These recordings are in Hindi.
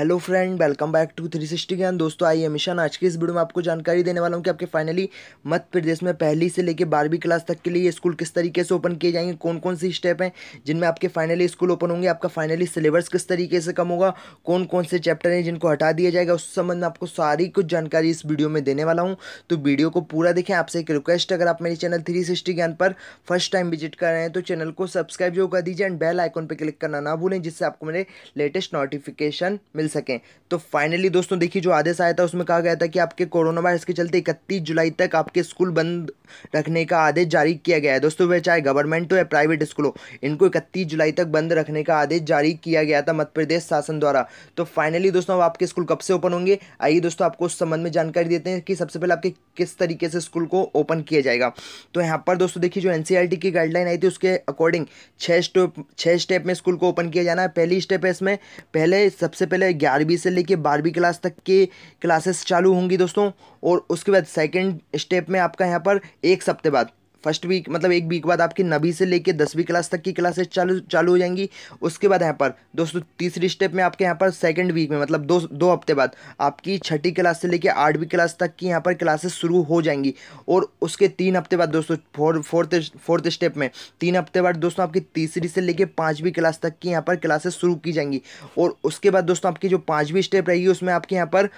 hello friend welcome back to three sixty Gyan दोस्तों आइए मिशन आज के इस वीडियो में आपको जानकारी देने वाला हूँ कि आपके फाइनली मध्य प्रदेश में पहली से लेकर बारहवीं क्लास तक के लिए स्कूल किस तरीके से ओपन किए जाएंगे कौन कौन से स्टेप हैं जिनमें आपके फाइनली स्कूल ओपन होंगे आपका फाइनली सिलेबस किस तरीके से कम होगा कौन कौन से चैप्टर हैं जिनको हटा दिया जाएगा उस संबंध में आपको सारी कुछ जानकारी इस वीडियो में देने वाला हूँ तो वीडियो को पूरा देखें आपसे एक रिक्वेस्ट अगर आप मेरे चैनल थ्री सिक्सटी ज्ञान पर फर्स्ट टाइम विजिट कर रहे हैं तो चैनल को सब्सक्राइब जो कर दीजिए एंड बेल आइकॉन पर क्लिक करना ना भूलें जिससे आपको मेरे लेटेस्ट नोटिफिकेशन मिल सकें तो फाइनली दोस्तों देखिए जो आदेश आया था उसमें कहा गया था कि आपके कोरोना वायरस के चलते इकतीस जुलाई तक आपके स्कूल बंद रखने का आदेश जारी किया गया है दोस्तों वह चाहे गवर्नमेंट हो या प्राइवेट स्कूल हो इनको इकतीस जुलाई तक बंद रखने का आदेश जारी किया गया था मध्य प्रदेश शासन द्वारा तो फाइनली दोस्तों अब आपके स्कूल कब से ओपन होंगे आइए दोस्तों आपको उस संबंध में जानकारी देते हैं कि सबसे पहले आपके किस तरीके से स्कूल को ओपन किया जाएगा तो यहाँ पर दोस्तों देखिए जो एन e की गाइडलाइन आई थी उसके अकॉर्डिंग छः स्टेप छः स्टेप में स्कूल को ओपन किया जाना है पहली स्टेप है इसमें पहले सबसे पहले ग्यारहवीं से लेके बारहवीं क्लास तक के क्लासेस चालू होंगी दोस्तों और उसके बाद सेकेंड स्टेप में आपका यहाँ पर एक सप्ते बाद फर्स्ट वीक मतलब एक वीक बाद आपकी नबी से लेके दसवीं क्लास तक की क्लासेस चालू चालू हो जाएंगी उसके बाद यहाँ पर दोस्तों तीसरी स्टेप में आपके यहाँ पर सेकंड वीक में मतलब दो दो हफ्ते बाद आपकी छठी क्लास से लेके आठवीं क्लास तक की यहाँ पर क्लासेस शुरू हो जाएंगी और उसके तीन हफ्ते बाद दोस्तों फोर फोर्थ फोर्थ स्टेप में तीन हफ्ते बाद दोस्तों आपकी तीसरी से लेकर पाँचवीं क्लास तक की यहाँ पर क्लासेस शुरू की जाएंगी और उसके बाद दोस्तों आपकी जो पाँचवीं स्टेप रहेगी उसमें आपके यहाँ पर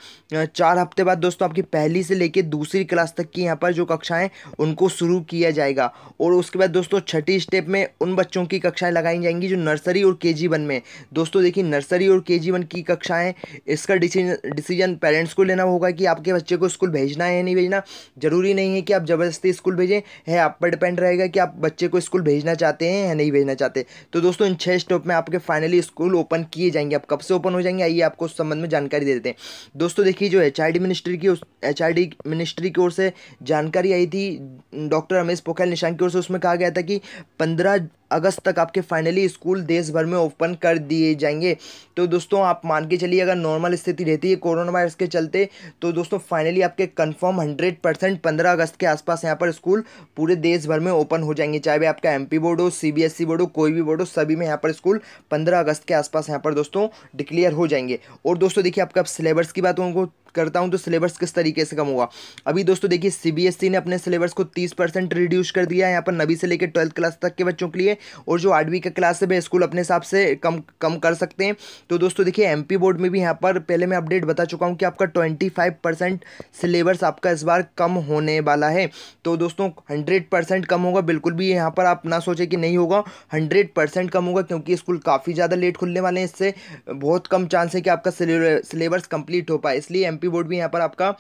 चार हफ्ते बाद दोस्तों आपकी पहली से लेकर दूसरी क्लास तक की यहाँ पर जो कक्षाएँ उनको शुरू किया जाएगा और उसके बाद दोस्तों छठी स्टेप में उन बच्चों की कक्षाएं लगाई जाएंगी जो नर्सरी और के जी वन में दोस्तों देखिए नर्सरी और के जी वन की कक्षाएं इसका डिसीजन डिसीजन पेरेंट्स को लेना होगा कि आपके बच्चे को स्कूल भेजना है या नहीं भेजना ज़रूरी नहीं है कि आप ज़बरदस्ती स्कूल भेजें है आप पर डिपेंड रहेगा कि आप बच्चे को स्कूल भेजना चाहते हैं या नहीं भेजना चाहते तो दोस्तों इन छः स्टेप में आपके फाइनली स्कूल ओपन किए जाएंगे आप कब से ओपन हो जाएंगे आइए आपको उस संबंध में जानकारी दे देते हैं दोस्तों देखिए जो एच मिनिस्ट्री की एच मिनिस्ट्री की ओर से जानकारी आई थी डॉक्टर रमेश स्पोकन निशान की ओर से उसमें कहा गया था कि पंद्रह अगस्त तक आपके फाइनली स्कूल देश भर में ओपन कर दिए जाएंगे तो दोस्तों आप मान के चलिए अगर नॉर्मल स्थिति रहती है कोरोना वायरस के चलते तो दोस्तों फाइनली आपके कन्फर्म हंड्रेड परसेंट पंद्रह अगस्त के आसपास यहाँ पर स्कूल पूरे देश भर में ओपन हो जाएंगे चाहे भी आपका एम बोर्ड हो सी बोर्ड e हो कोई भी बोर्ड हो सभी में यहाँ पर स्कूल पंद्रह अगस्त के आसपास यहाँ पर दोस्तों डिक्लेयर हो जाएंगे और दोस्तों देखिए आपका सिलेबस की बात उनको करता हूँ तो सिलेबस किस तरीके से कम होगा अभी दोस्तों देखिए सीबीएसई e ने अपने सिलेबस को 30 परसेंट रिड्यूस कर दिया है यहाँ पर नवी से लेकर ट्वेल्थ क्लास तक के बच्चों के लिए और जो आठवीं का क्लास है स्कूल अपने हिसाब से कम कम कर सकते हैं तो दोस्तों देखिए एम बोर्ड में भी यहाँ पर पहले मैं अपडेट बता चुका हूँ कि आपका ट्वेंटी सिलेबस आपका इस बार कम होने वाला है तो दोस्तों हंड्रेड कम होगा बिल्कुल भी यहाँ पर आप ना सोचें कि नहीं होगा हंड्रेड कम होगा क्योंकि स्कूल काफ़ी ज़्यादा लेट खुलने वाले हैं इससे बहुत कम चांस है कि आपका सिलेबस कंप्लीट हो पाए इसलिए एमपी बोर्ड भी यहाँ पर आपका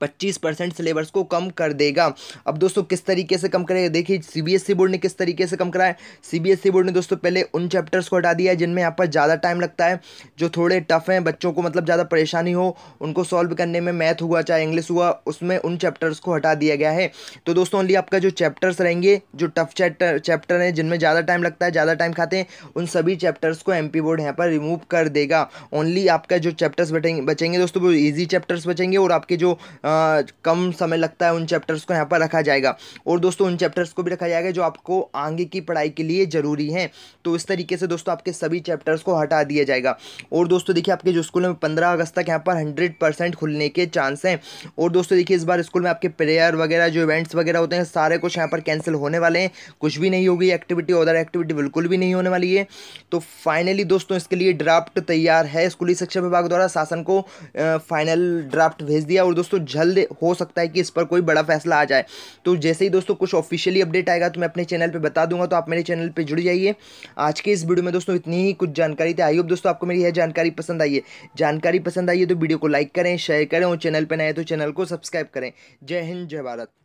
पच्चीस परसेंट सिलेबस को कम कर देगा अब दोस्तों किस तरीके से कम करेगा देखिए सीबीएसई e बोर्ड ने किस तरीके से कम कराया सीबीएसई e बोर्ड ने दोस्तों पहले उन चैप्टर्स को हटा दिया है जिनमें यहाँ पर ज़्यादा टाइम लगता है जो थोड़े टफ हैं बच्चों को मतलब ज़्यादा परेशानी हो उनको सॉल्व करने में मैथ हुआ चाहे इंग्लिश हुआ उसमें उन चैप्टर्स को हटा दिया गया है तो दोस्तों ओनली आपका जो चैप्टर्स रहेंगे जो टफ चैप्टर चैप्टर हैं जिनमें ज़्यादा टाइम लगता है ज़्यादा टाइम खाते हैं उन सभी चैप्टर्स को एमपी बोर्ड यहाँ पर रिमूव कर देगा ओनली आपका जो चैप्टर्स बचेंगे दोस्तों वो ईजी चैप्टर्स बचेंगे और आपके जो कम समय लगता है उन चैप्टर्स को यहाँ पर रखा जाएगा और दोस्तों उन चैप्टर्स को भी रखा जाएगा जो आपको आगे की पढ़ाई के लिए ज़रूरी हैं तो इस तरीके से दोस्तों आपके सभी चैप्टर्स को हटा दिया जाएगा और दोस्तों देखिए आपके जो स्कूल में पंद्रह अगस्त तक यहाँ पर हंड्रेड खुलने के चांस हैं और दोस्तों देखिए इस बार स्कूल में आपके प्रेयर वगैरह जो इवेंट्स वगैरह होते हैं सारे कुछ यहाँ पर कैंसिल होने वाले हैं कुछ भी नहीं होगी एक्टिविटी अदर एक्टिविटी बिल्कुल भी नहीं होने वाली है तो फाइनली दोस्तों इसके लिए ड्राफ्ट तैयार है स्कूली शिक्षा विभाग द्वारा शासन को फाइनल ड्राफ्ट भेज दिया और दोस्तों जल्द हो सकता है कि इस पर कोई बड़ा फैसला आ जाए तो जैसे ही दोस्तों कुछ ऑफिशियली अपडेट आएगा तो मैं अपने चैनल पर बता दूंगा तो आप मेरे चैनल पर जुड़ जाइए आज के इस वीडियो में दोस्तों इतनी ही कुछ जानकारी थी आई होप दोस्तों आपको मेरी यह जानकारी पसंद आई है जानकारी पसंद आई है तो वीडियो को लाइक करें शेयर करें और चैनल पर नए तो चैनल को सब्सक्राइब करें जय हिंद जय भारत